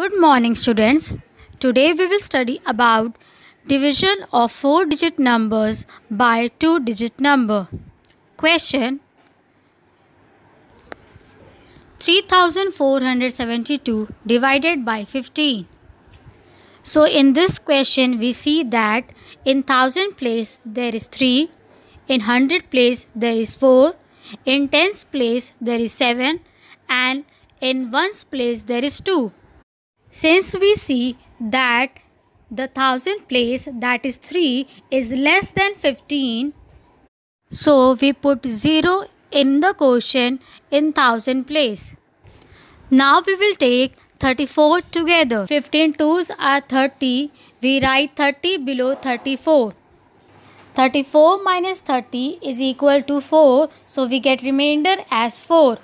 Good morning students. Today we will study about division of four digit numbers by two digit number. Question 3472 divided by 15. So in this question we see that in 1000 place there is 3, in 100 place there is 4, in tens place there is 7 and in ones place there is 2. Since we see that the thousand place that is 3 is less than 15 so we put 0 in the quotient in thousand place now we will take 34 together 15 twos are 30 we write 30 below 34 34 minus 30 is equal to 4 so we get remainder as 4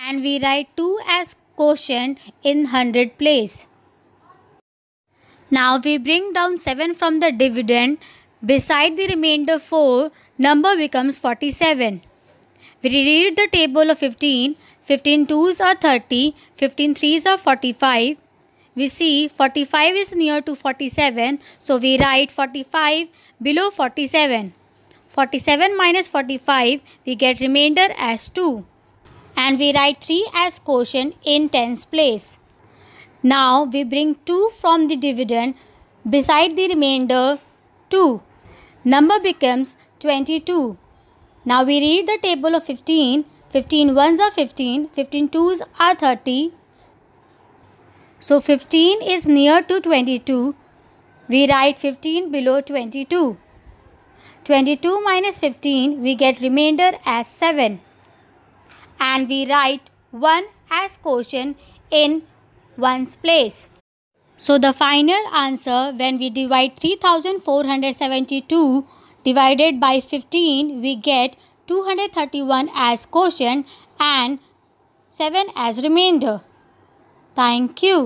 and we write 2 as quotient in 100 place. Now we bring down 7 from the dividend. Beside the remainder 4, number becomes 47. We read the table of 15. 15 twos are 30, 15 threes are 45. We see 45 is near to 47, so we write 45 below 47. 47 minus 45, we get remainder as 2 and we write 3 as quotient in tens place. Now we bring 2 from the dividend beside the remainder 2. Number becomes 22. Now we read the table of 15. 15 ones are 15, 15 twos are 30. So 15 is near to 22. We write 15 below 22. 22 minus 15 we get remainder as 7 and we write 1 as quotient in 1's place. So the final answer when we divide 3472 divided by 15 we get 231 as quotient and 7 as remainder. Thank you.